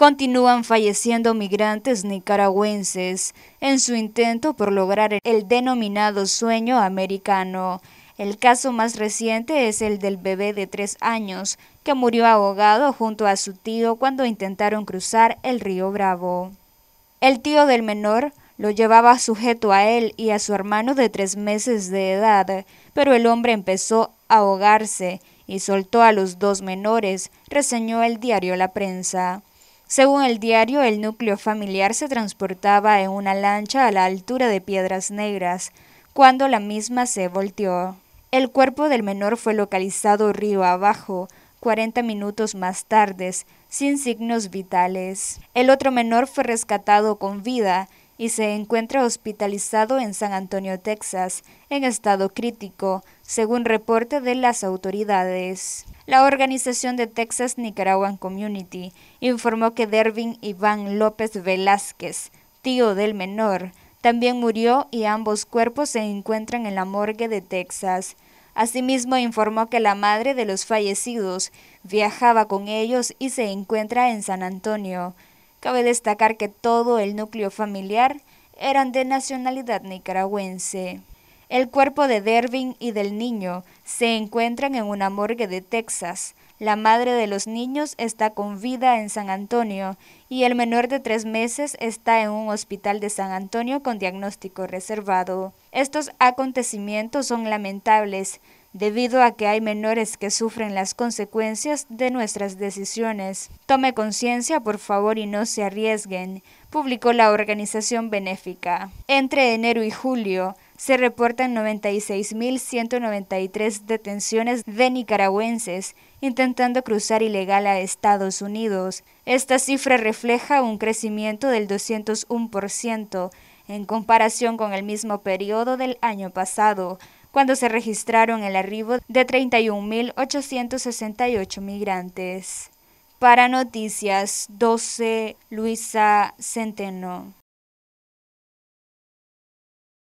Continúan falleciendo migrantes nicaragüenses en su intento por lograr el denominado sueño americano. El caso más reciente es el del bebé de tres años que murió ahogado junto a su tío cuando intentaron cruzar el río Bravo. El tío del menor lo llevaba sujeto a él y a su hermano de tres meses de edad, pero el hombre empezó a ahogarse y soltó a los dos menores, reseñó el diario La Prensa. Según el diario, el núcleo familiar se transportaba en una lancha a la altura de Piedras Negras, cuando la misma se volteó. El cuerpo del menor fue localizado río abajo, 40 minutos más tarde, sin signos vitales. El otro menor fue rescatado con vida y se encuentra hospitalizado en San Antonio, Texas, en estado crítico, según reporte de las autoridades. La organización de Texas Nicaraguan Community informó que Dervin Iván López Velázquez, tío del menor, también murió y ambos cuerpos se encuentran en la morgue de Texas. Asimismo, informó que la madre de los fallecidos viajaba con ellos y se encuentra en San Antonio. Cabe destacar que todo el núcleo familiar eran de nacionalidad nicaragüense. El cuerpo de Derving y del niño se encuentran en una morgue de Texas. La madre de los niños está con vida en San Antonio y el menor de tres meses está en un hospital de San Antonio con diagnóstico reservado. Estos acontecimientos son lamentables debido a que hay menores que sufren las consecuencias de nuestras decisiones. Tome conciencia, por favor, y no se arriesguen, publicó la organización benéfica. Entre enero y julio, se reportan 96.193 detenciones de nicaragüenses intentando cruzar ilegal a Estados Unidos. Esta cifra refleja un crecimiento del 201% en comparación con el mismo periodo del año pasado, cuando se registraron el arribo de 31.868 migrantes. Para Noticias 12, Luisa Centeno.